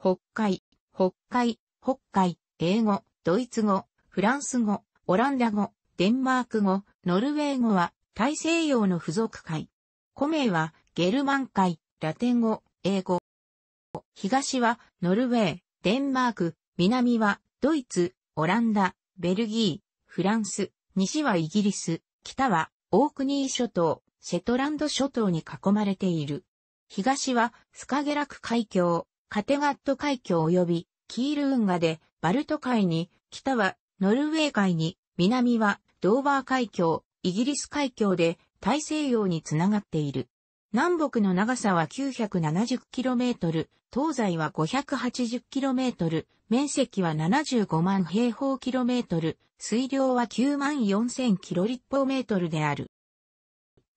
北海、北海、北海、英語、ドイツ語、フランス語、オランダ語、デンマーク語、ノルウェー語は大西洋の付属海。古名はゲルマン海、ラテン語、英語。東はノルウェー、デンマーク、南はドイツ、オランダ、ベルギー、フランス、西はイギリス、北はオークニー諸島、シェトランド諸島に囲まれている。東はスカゲラク海峡、カテガット海峡及びキール運河でバルト海に、北はノルウェー海に、南はドーバー海峡、イギリス海峡で大西洋につながっている。南北の長さは 970km、東西は 580km、面積は75万平方キロメートル、水量は9万4000キロ立方メートルである。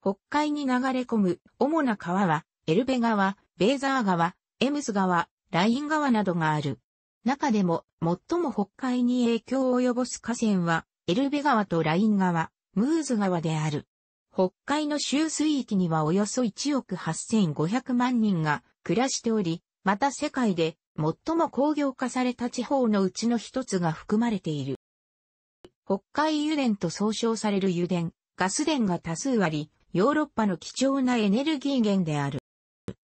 北海に流れ込む主な川は、エルベ川、ベーザー川、エムズ川、ライン川などがある。中でも、最も北海に影響を及ぼす河川は、エルベ川とライン川、ムーズ川である。北海の周水域にはおよそ1億8500万人が暮らしており、また世界で最も工業化された地方のうちの一つが含まれている。北海油田と総称される油田、ガス田が多数あり、ヨーロッパの貴重なエネルギー源である。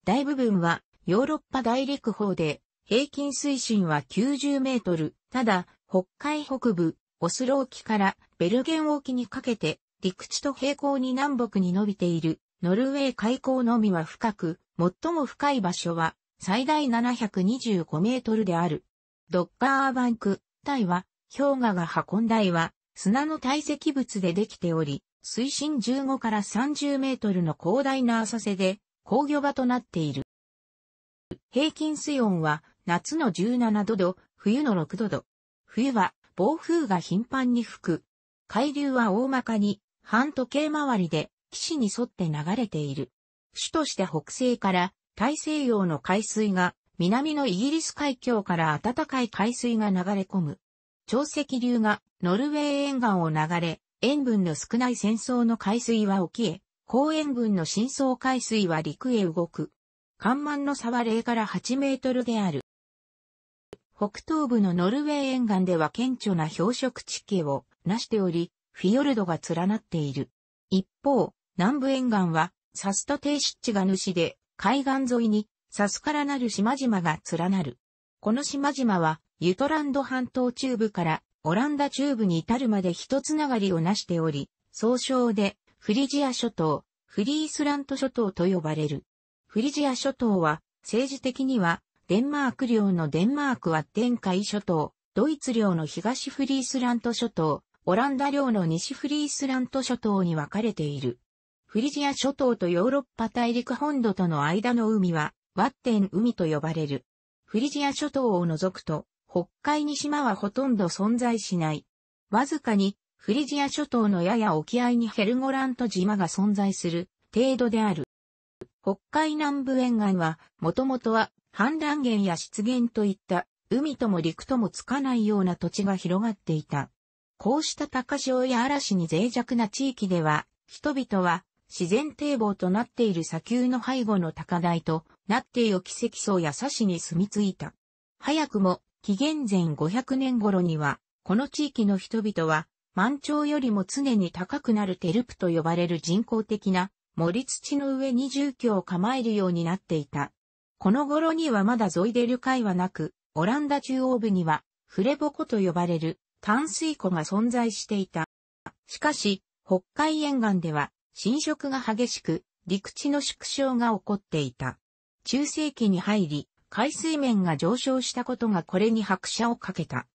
大部分はヨーロッパ大陸法で平均水深は90メートル。ただ、北海北部、オスロ沖からベルゲン沖にかけて、陸地と平行に南北に伸びている、ノルウェー海溝のみは深く、最も深い場所は、最大725メートルである。ドッカーバンク、体は、氷河が運んだ岩、砂の堆積物でできており、水深15から30メートルの広大な浅瀬で、工業場となっている。平均水温は夏の17度度、冬の6度度。冬は暴風が頻繁に吹く。海流は大まかに半時計回りで岸に沿って流れている。主として北西から大西洋の海水が南のイギリス海峡から暖かい海水が流れ込む。潮汐流がノルウェー沿岸を流れ、塩分の少ない戦争の海水は沖へ、高塩分の深層海水は陸へ動く。干満の差は0から8メートルである。北東部のノルウェー沿岸では顕著な氷食地形をなしており、フィヨルドが連なっている。一方、南部沿岸は、サスと低湿地が主で、海岸沿いに、サスからなる島々が連なる。この島々は、ユトランド半島中部からオランダ中部に至るまで一つながりをなしており、総称でフリジア諸島、フリースラント諸島と呼ばれる。フリジア諸島は、政治的には、デンマーク領のデンマークは天海諸島、ドイツ領の東フリースラント諸島、オランダ領の西フリースラント諸島に分かれている。フリジア諸島とヨーロッパ大陸本土との間の海は、ワッテン海と呼ばれる。フリジア諸島を除くと、北海に島はほとんど存在しない。わずかに、フリジア諸島のやや沖合にヘルゴラント島が存在する程度である。北海南部沿岸は、もともとは氾濫源や湿原といった、海とも陸ともつかないような土地が広がっていた。こうした高潮や嵐に脆弱な地域では、人々は自然堤防となっている砂丘の背後の高台となっている奇跡層や砂しに住み着いた。早くも紀元前500年頃には、この地域の人々は満潮よりも常に高くなるテルプと呼ばれる人工的な森土の上に住居を構えるようになっていた。この頃にはまだゾイデル海はなく、オランダ中央部にはフレボコと呼ばれる淡水湖が存在していた。しかし、北海沿岸では浸食が激しく、陸地の縮小が起こっていた。中世紀に入り、海水面が上昇したことがこれに拍車をかけた。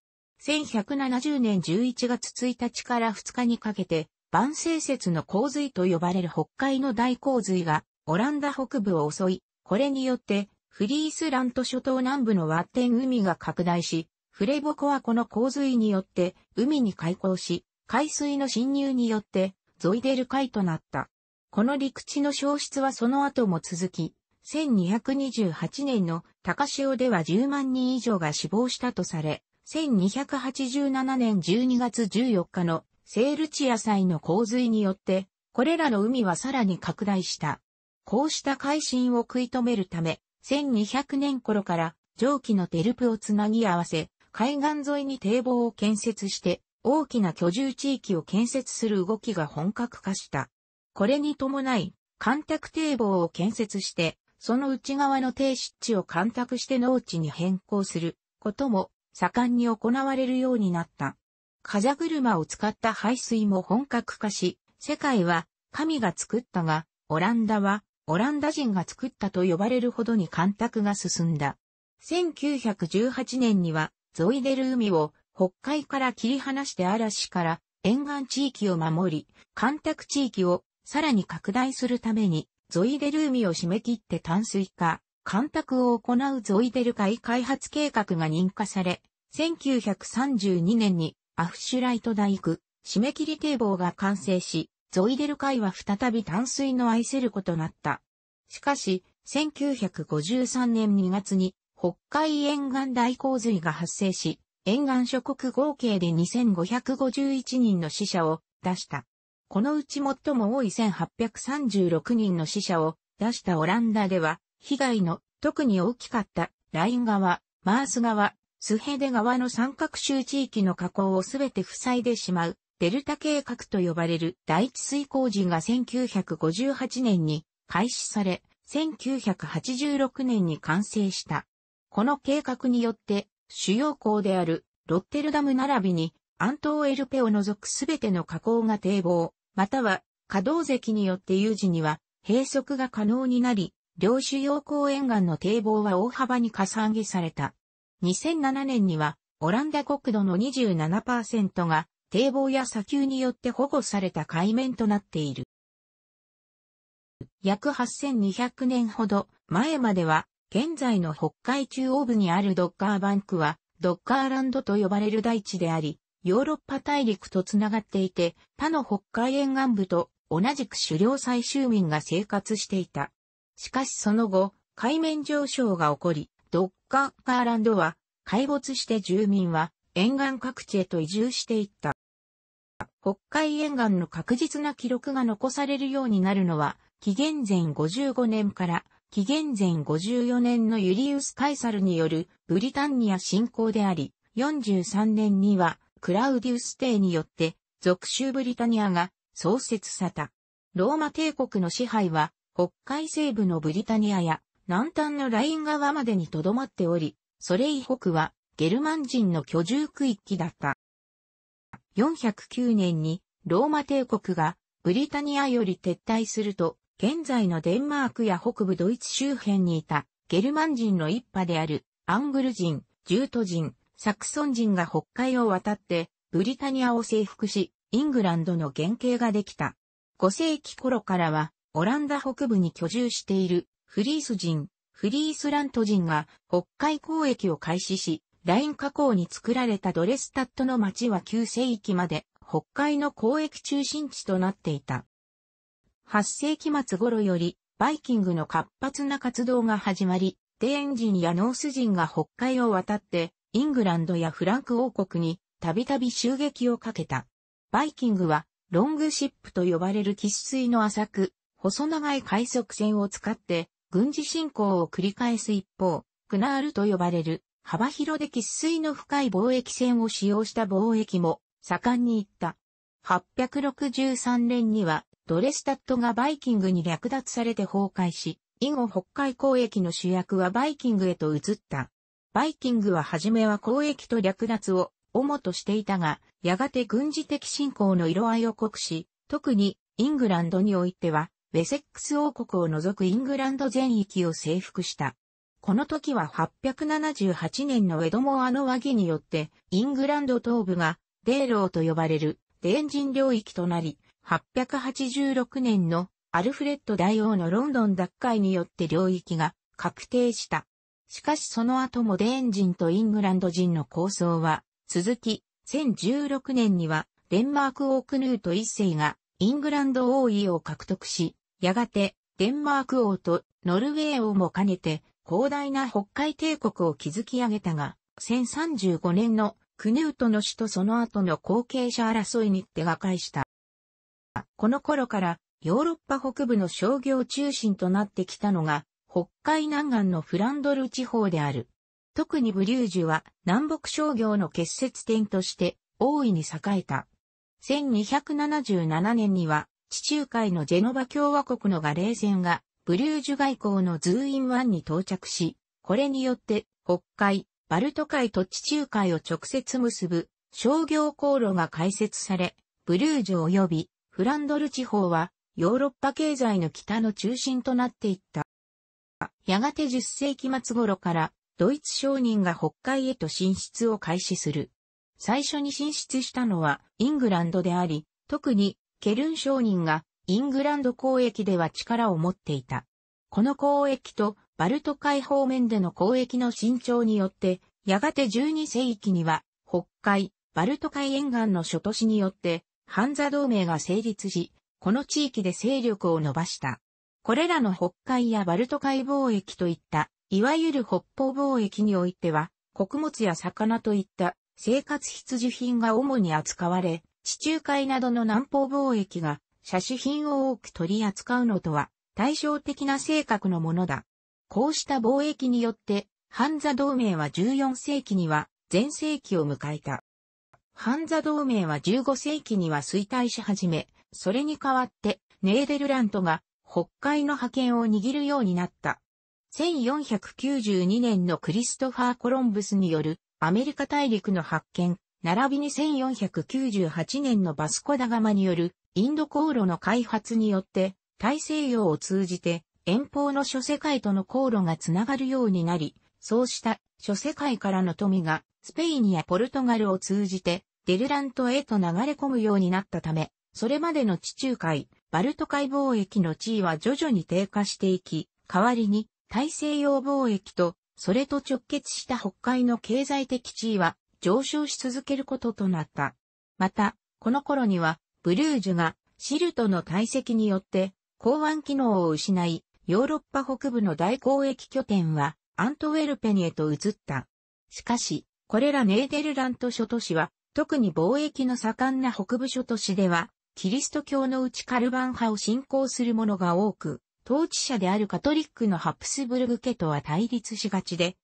1170年11月1日から2日にかけて、万世説の洪水と呼ばれる北海の大洪水がオランダ北部を襲い、これによってフリースラント諸島南部のワッテン海が拡大し、フレボコはこの洪水によって海に開港し、海水の侵入によってゾイデル海となった。この陸地の消失はその後も続き、1228年の高潮では10万人以上が死亡したとされ、1287年12月14日のセールチア祭の洪水によって、これらの海はさらに拡大した。こうした改新を食い止めるため、1200年頃から蒸気のテルプをつなぎ合わせ、海岸沿いに堤防を建設して、大きな居住地域を建設する動きが本格化した。これに伴い、干拓堤防を建設して、その内側の低湿地を干拓して農地に変更することも盛んに行われるようになった。風車を使った排水も本格化し、世界は神が作ったが、オランダはオランダ人が作ったと呼ばれるほどに干拓が進んだ。1918年にはゾイデル海を北海から切り離して嵐から沿岸地域を守り、干拓地域をさらに拡大するためにゾイデル海を締め切って淡水化、干拓を行うゾイデル海開発計画が認可され、1932年にアフシュライト大工、締め切り堤防が完成し、ゾイデル海は再び淡水の愛せることなった。しかし、1953年2月に北海沿岸大洪水が発生し、沿岸諸国合計で2551人の死者を出した。このうち最も多い1836人の死者を出したオランダでは、被害の特に大きかったライン川、マース川、スヘデ川の三角州地域の河口をすべて塞いでしまう、デルタ計画と呼ばれる第一水工事が1958年に開始され、1986年に完成した。この計画によって、主要港であるロッテルダム並びにアントーエルペを除くすべての河口が堤防、または稼働石によって有事には閉塞が可能になり、両主要港沿岸の堤防は大幅に加算下された。2007年には、オランダ国土の27%が堤防や砂丘によって保護された海面となっている。約8200年ほど前までは、現在の北海中央部にあるドッカーバンクは、ドッカーランドと呼ばれる大地であり、ヨーロッパ大陸とつながっていて、他の北海沿岸部と同じく狩猟採集民が生活していた。しかしその後、海面上昇が起こり、カーカーランドは壊没して住民は沿岸各地へと移住していった。北海沿岸の確実な記録が残されるようになるのは、紀元前55年から紀元前54年のユリウス・カイサルによるブリタンニア侵攻であり、43年にはクラウディウス帝によって属州ブリタニアが創設された。ローマ帝国の支配は北海西部のブリタニアや南端のライン側までにとどまっており、それ以北はゲルマン人の居住区域だった。409年にローマ帝国がブリタニアより撤退すると、現在のデンマークや北部ドイツ周辺にいたゲルマン人の一派であるアングル人、ジュート人、サクソン人が北海を渡ってブリタニアを征服し、イングランドの原型ができた。5世紀頃からはオランダ北部に居住しているフリース人、フリースラント人が北海交易を開始し、ライン加工に作られたドレスタットの町は9世紀まで北海の交易中心地となっていた。8世紀末頃よりバイキングの活発な活動が始まり、デーン人やノース人が北海を渡ってイングランドやフランク王国にたびたび襲撃をかけた。バイキングはロングシップと呼ばれる喫水の浅く、細長い海速船を使って軍事侵攻を繰り返す一方、クナールと呼ばれる幅広で喫水の深い貿易船を使用した貿易も盛んに行った。863年にはドレスタットがバイキングに略奪されて崩壊し、以後北海交易の主役はバイキングへと移った。バイキングは初めは交易と略奪を主としていたが、やがて軍事的侵攻の色合いを濃くし、特にイングランドにおいてはウェセックス王国を除くイングランド全域を征服した。この時は878年のウェドモアの和議によって、イングランド東部が、デーローと呼ばれる、電人領域となり、886年のアルフレッド大王のロンドン奪回によって領域が確定した。しかしその後もデーン人とイングランド人の構想は続き、1016年にはデンマーク王クヌート一世がイングランド王位を獲得し、やがて、デンマーク王とノルウェー王も兼ねて、広大な北海帝国を築き上げたが、1035年のクヌートの死とその後の後継者争いに手が返した。この頃からヨーロッパ北部の商業中心となってきたのが北海南岸のフランドル地方である。特にブリュージュは南北商業の結節点として大いに栄えた。1277年には地中海のジェノバ共和国のガレー船が、ブリュージュ外交のズーイン湾に到着し、これによって、北海、バルト海と地中海を直接結ぶ商業航路が開設され、ブリュージュ及びフランドル地方はヨーロッパ経済の北の中心となっていった。やがて10世紀末頃からドイツ商人が北海へと進出を開始する。最初に進出したのはイングランドであり、特にケルン商人がイングランド交易では力を持っていた。この交易とバルト海方面での交易の伸長によって、やがて12世紀には北海、バルト海沿岸の諸都市によってハンザ同盟が成立し、この地域で勢力を伸ばした。これらの北海やバルト海貿易といった、いわゆる北方貿易においては、穀物や魚といった生活必需品が主に扱われ、地中海などの南方貿易が、奢侈品を多く取り扱うのとは、対照的な性格のものだ。こうした貿易によって、ハンザ同盟は14世紀には、全世紀を迎えた。ハンザ同盟は15世紀には衰退し始め、それに代わって、ネーデルラントが北海の覇権を握るようになった。1492年のクリストファー・コロンブスによるアメリカ大陸の発見、並びに1498年のバスコダガマによるインド航路の開発によって大西洋を通じて遠方の諸世界との航路がつながるようになり、そうした諸世界からの富がスペインやポルトガルを通じてデルラントへと流れ込むようになったため、それまでの地中海、バルト海貿易の地位は徐々に低下していき、代わりに大西洋貿易とそれと直結した北海の経済的地位は上昇し続けることとなった。また、この頃には、ブルージュがシルトの堆積によって港湾機能を失い、ヨーロッパ北部の大交易拠点はアントウェルペニへと移った。しかし、これらネーデルラント諸都市は、特に貿易の盛んな北部諸都市では、キリスト教のうちカルバン派を信仰する者が多く、統治者であるカトリックのハプスブルグ家とは対立しがちで、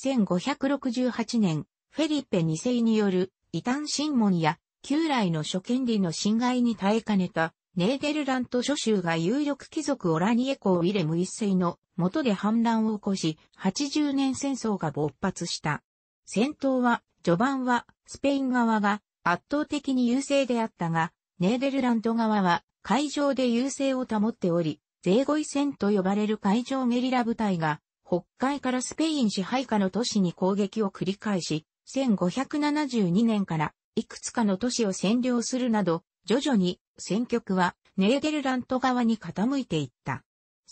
1568年、フェリッペ2世による異端審問や旧来の諸権利の侵害に耐えかねたネーデルラント諸州が有力貴族オラニエ公ウィレム一世の元で反乱を起こし、80年戦争が勃発した。戦闘は、序盤はスペイン側が圧倒的に優勢であったが、ネーデルラント側は海上で優勢を保っており、ゼーゴイ戦と呼ばれる海上ゲリラ部隊が北海からスペイン支配下の都市に攻撃を繰り返し、1572年からいくつかの都市を占領するなど、徐々に戦局はネーデルラント側に傾いていった。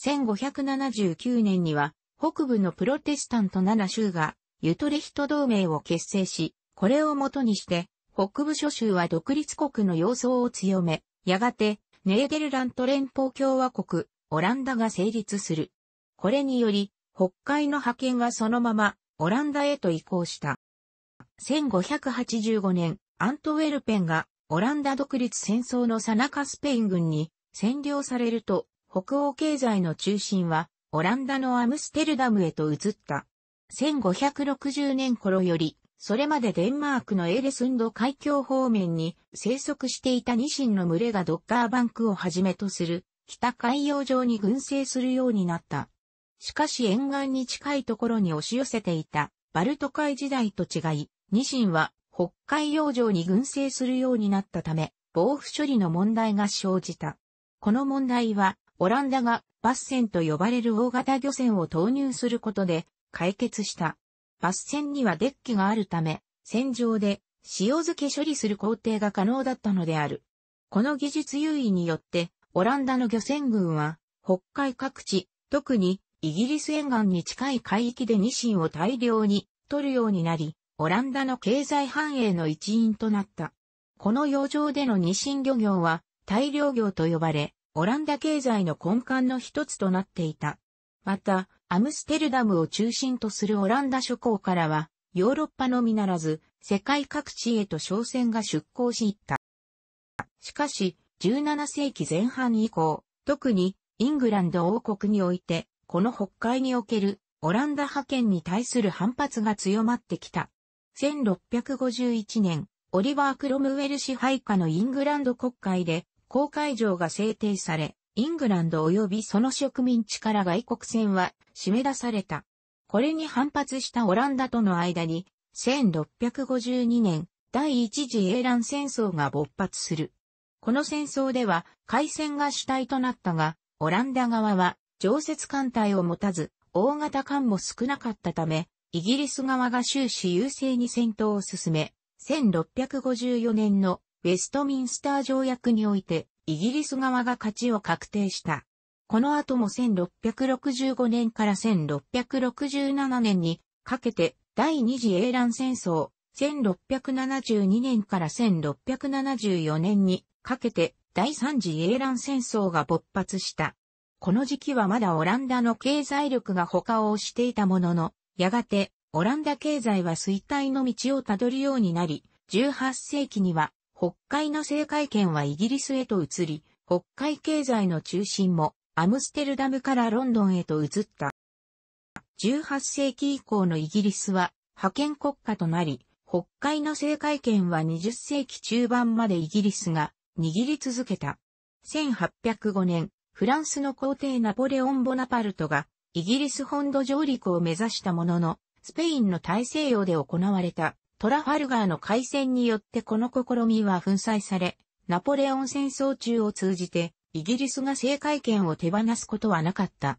1579年には北部のプロテスタント7州がユトレヒト同盟を結成し、これをもとにして北部諸州は独立国の様相を強め、やがてネーデルラント連邦共和国、オランダが成立する。これにより、北海の派遣はそのままオランダへと移行した。1585年、アントウェルペンがオランダ独立戦争のなかスペイン軍に占領されると、北欧経済の中心はオランダのアムステルダムへと移った。1560年頃より、それまでデンマークのエレスンド海峡方面に生息していたニシンの群れがドッカーバンクをはじめとする北海洋上に群生するようになった。しかし沿岸に近いところに押し寄せていたバルト海時代と違い、ニシンは北海洋上に群生するようになったため、防腐処理の問題が生じた。この問題は、オランダがバッセンと呼ばれる大型漁船を投入することで解決した。バッセンにはデッキがあるため、船上で塩漬け処理する工程が可能だったのである。この技術優位によって、オランダの漁船群は、北海各地、特にイギリス沿岸に近い海域でニシンを大量に取るようになり、オランダの経済繁栄の一因となった。この洋上でのニシン漁業は大量業と呼ばれ、オランダ経済の根幹の一つとなっていた。また、アムステルダムを中心とするオランダ諸港からは、ヨーロッパのみならず、世界各地へと商船が出港し行った。しかし、17世紀前半以降、特にイングランド王国において、この北海におけるオランダ派遣に対する反発が強まってきた。1651年、オリバー・クロムウェル支配下のイングランド国会で、公会条が制定され、イングランド及びその植民地から外国船は締め出された。これに反発したオランダとの間に、1652年、第一次英乱戦争が勃発する。この戦争では海戦が主体となったが、オランダ側は常設艦隊を持たず、大型艦も少なかったため、イギリス側が終始優勢に戦闘を進め、1654年のウェストミンスター条約において、イギリス側が勝ちを確定した。この後も1665年から1667年にかけて第二次英乱戦争、1672年から1674年にかけて第三次英乱戦争が勃発した。この時期はまだオランダの経済力が他を押していたものの、やがてオランダ経済は衰退の道をたどるようになり、18世紀には北海の政界圏はイギリスへと移り、北海経済の中心もアムステルダムからロンドンへと移った。18世紀以降のイギリスは派遣国家となり、北海の政界圏は20世紀中盤までイギリスが握り続けた。1805年、フランスの皇帝ナポレオン・ボナパルトが、イギリス本土上陸を目指したものの、スペインの大西洋で行われたトラファルガーの海戦によってこの試みは粉砕され、ナポレオン戦争中を通じて、イギリスが政界権を手放すことはなかった。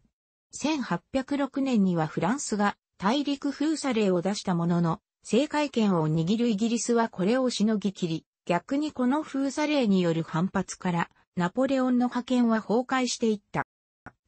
1806年にはフランスが大陸封鎖令を出したものの、政界権を握るイギリスはこれをしのぎきり、逆にこの封鎖令による反発から、ナポレオンの覇権は崩壊していった。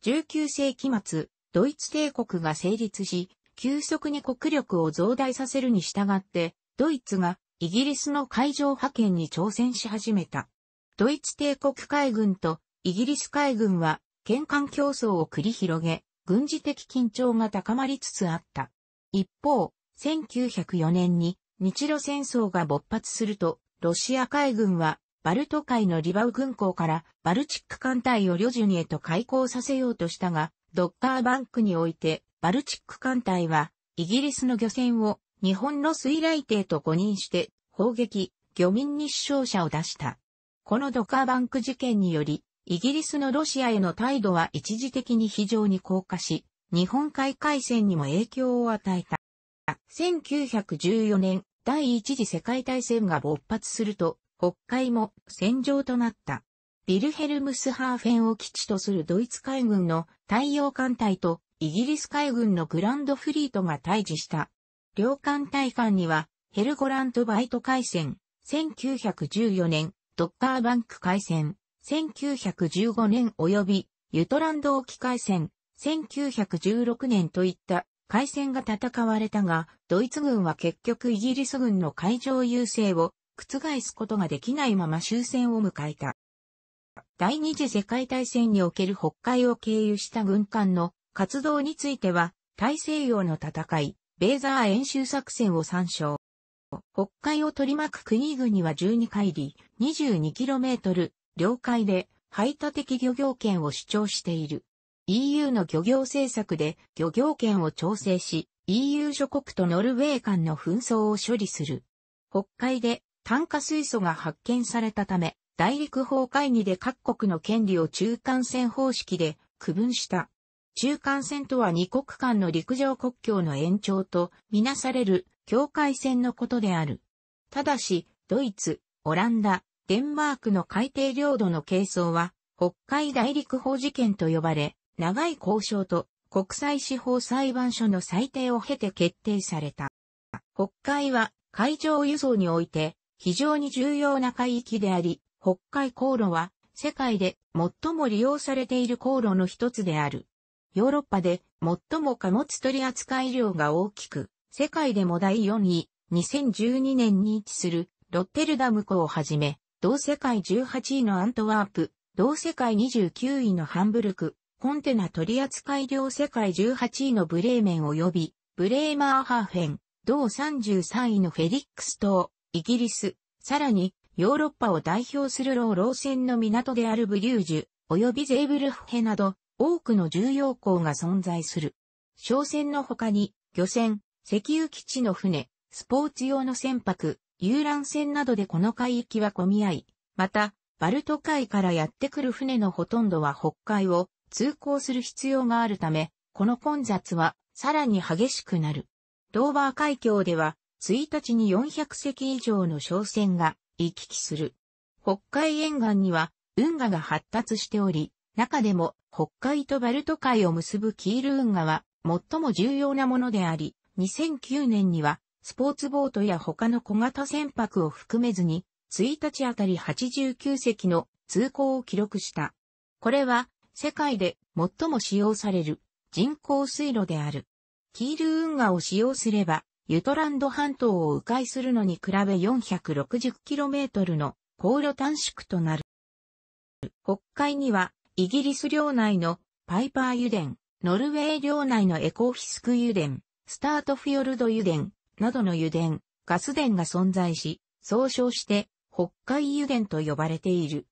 19世紀末、ドイツ帝国が成立し、急速に国力を増大させるに従って、ドイツがイギリスの海上派遣に挑戦し始めた。ドイツ帝国海軍とイギリス海軍は県間競争を繰り広げ、軍事的緊張が高まりつつあった。一方、1904年に日露戦争が勃発すると、ロシア海軍はバルト海のリバウ軍港からバルチック艦隊を旅順へと開港させようとしたが、ドッカーバンクにおいて、バルチック艦隊は、イギリスの漁船を日本の水雷艇と誤認して砲撃、漁民に死傷者を出した。このドカーバンク事件により、イギリスのロシアへの態度は一時的に非常に降下し、日本海海戦にも影響を与えた。1914年、第一次世界大戦が勃発すると、北海も戦場となった。ビルヘルムスハーフェンを基地とするドイツ海軍の太陽艦隊とイギリス海軍のグランドフリートが対峙した。両艦隊艦にはヘルゴラントバイト海戦、1914年、ドッカーバンク海戦、1915年及びユトランド沖海戦、1916年といった海戦が戦われたが、ドイツ軍は結局イギリス軍の海上優勢を覆すことができないまま終戦を迎えた。第二次世界大戦における北海を経由した軍艦の活動については、大西洋の戦い、ベーザー演習作戦を参照。北海を取り巻く国々は12海里、22km、領海で排他的漁業権を主張している。EU の漁業政策で漁業権を調整し、EU 諸国とノルウェー間の紛争を処理する。北海で炭化水素が発見されたため、大陸法会議で各国の権利を中間線方式で区分した。中間線とは二国間の陸上国境の延長とみなされる境界線のことである。ただし、ドイツ、オランダ、デンマークの海底領土の係争は、北海大陸法事件と呼ばれ、長い交渉と国際司法裁判所の裁定を経て決定された。北海は海上輸送において非常に重要な海域であり、北海航路は世界で最も利用されている航路の一つである。ヨーロッパで最も貨物取扱量が大きく、世界でも第4位、2012年に位置するロッテルダム港をはじめ、同世界18位のアントワープ、同世界29位のハンブルク、コンテナ取扱量世界18位のブレーメン及び、ブレーマーハーフェン、同33位のフェリックス島、イギリス、さらにヨーロッパを代表する老老船の港であるブリュージュ、及びゼーブルフヘなど多くの重要港が存在する。商船の他に漁船、石油基地の船、スポーツ用の船舶、遊覧船などでこの海域は混み合い、また、バルト海からやってくる船のほとんどは北海を通行する必要があるため、この混雑はさらに激しくなる。ドーバー海峡では1日に400隻以上の商船が行き来する。北海沿岸には運河が発達しており、中でも北海とバルト海を結ぶキール運河は最も重要なものであり、2009年にはスポーツボートや他の小型船舶を含めずに、1日あたり89隻の通行を記録した。これは世界で最も使用される人工水路である。キール運河を使用すればユトランド半島を迂回するのに比べ 460km の航路短縮となる。北海には、イギリス領内のパイパー油田、ノルウェー領内のエコーフィスク油田、スタートフィヨルド油田、などの油田、ガス田が存在し、総称して北海油田と呼ばれている。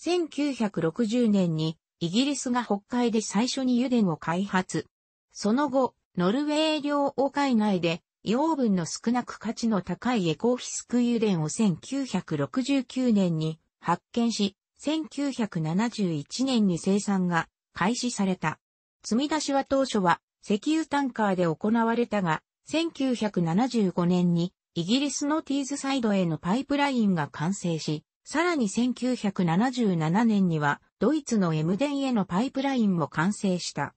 1960年にイギリスが北海で最初に油田を開発。その後、ノルウェー領王海内で養分の少なく価値の高いエコーヒスク油田を1969年に発見し、1971年に生産が開始された。積み出しは当初は石油タンカーで行われたが、1975年にイギリスのティーズサイドへのパイプラインが完成し、さらに1977年にはドイツのエムデンへのパイプラインも完成した。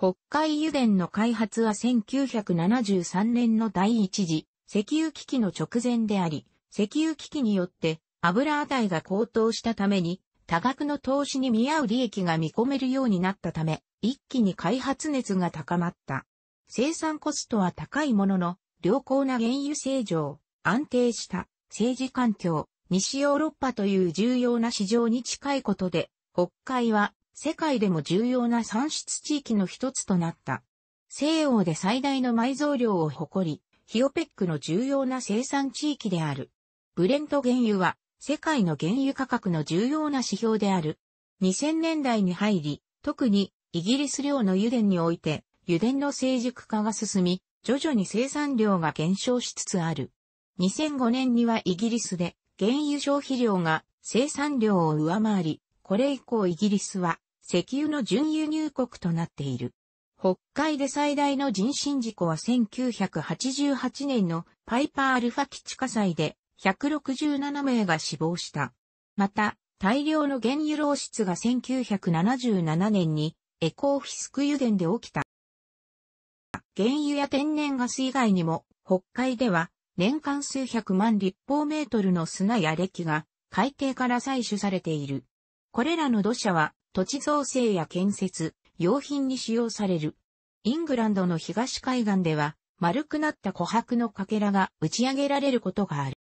北海油田の開発は1973年の第一次石油危機の直前であり、石油危機によって油値が高騰したために多額の投資に見合う利益が見込めるようになったため、一気に開発熱が高まった。生産コストは高いものの、良好な原油正常、安定した政治環境、西ヨーロッパという重要な市場に近いことで、北海は世界でも重要な産出地域の一つとなった。西欧で最大の埋蔵量を誇り、ヒオペックの重要な生産地域である。ブレント原油は世界の原油価格の重要な指標である。2000年代に入り、特にイギリス領の油田において油田の成熟化が進み、徐々に生産量が減少しつつある。2005年にはイギリスで原油消費量が生産量を上回り、これ以降イギリスは石油の準輸入国となっている。北海で最大の人身事故は1988年のパイパーアルファ基地火災で167名が死亡した。また、大量の原油漏出が1977年にエコーフィスク油田で起きた。原油や天然ガス以外にも北海では年間数百万立方メートルの砂や歴が海底から採取されている。これらの土砂は土地造成や建設、用品に使用される。イングランドの東海岸では、丸くなった琥珀のかけらが打ち上げられることがある。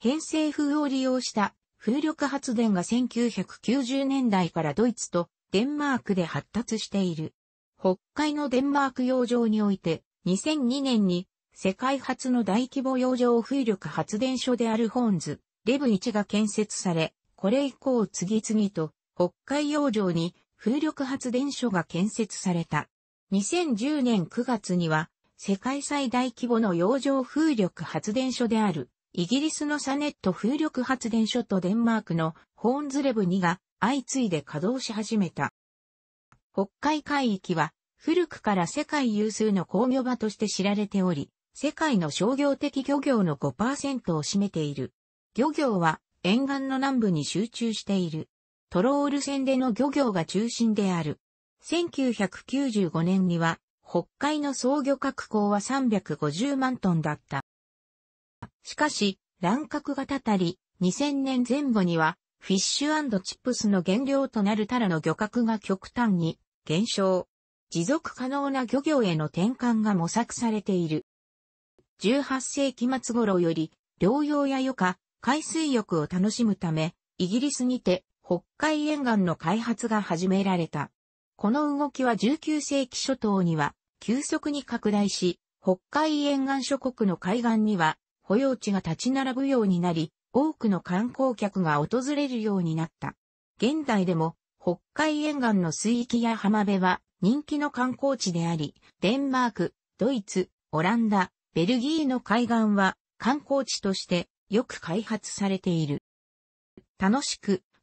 偏西風を利用した風力発電が1990年代からドイツとデンマークで発達している。北海のデンマーク洋上において2002年に世界初の大規模洋上風力発電所であるホーンズ、レブ1が建設され、これ以降次々と北海洋上に風力発電所が建設された。2010年9月には、世界最大規模の洋上風力発電所である、イギリスのサネット風力発電所とデンマークのホーンズレブ2が相次いで稼働し始めた。北海海域は古くから世界有数の工業場として知られており、世界の商業的漁業の5%を占めている。漁業は沿岸の南部に集中している。トロール船での漁業が中心である。1995年には、北海の総漁獲港は350万トンだった。しかし、乱獲がたたり、2000年前後には、フィッシュチップスの原料となるタラの漁獲が極端に減少。持続可能な漁業への転換が模索されている。18世紀末頃より、療養や余暇、海水浴を楽しむため、イギリスにて北海沿岸の開発が始められた。この動きは19世紀初頭には急速に拡大し、北海沿岸諸国の海岸には保養地が立ち並ぶようになり、多くの観光客が訪れるようになった。現代でも北海沿岸の水域や浜辺は人気の観光地であり、デンマーク、ドイツ、オランダ、ベルギーの海岸は観光地としてよく開発されている。楽しく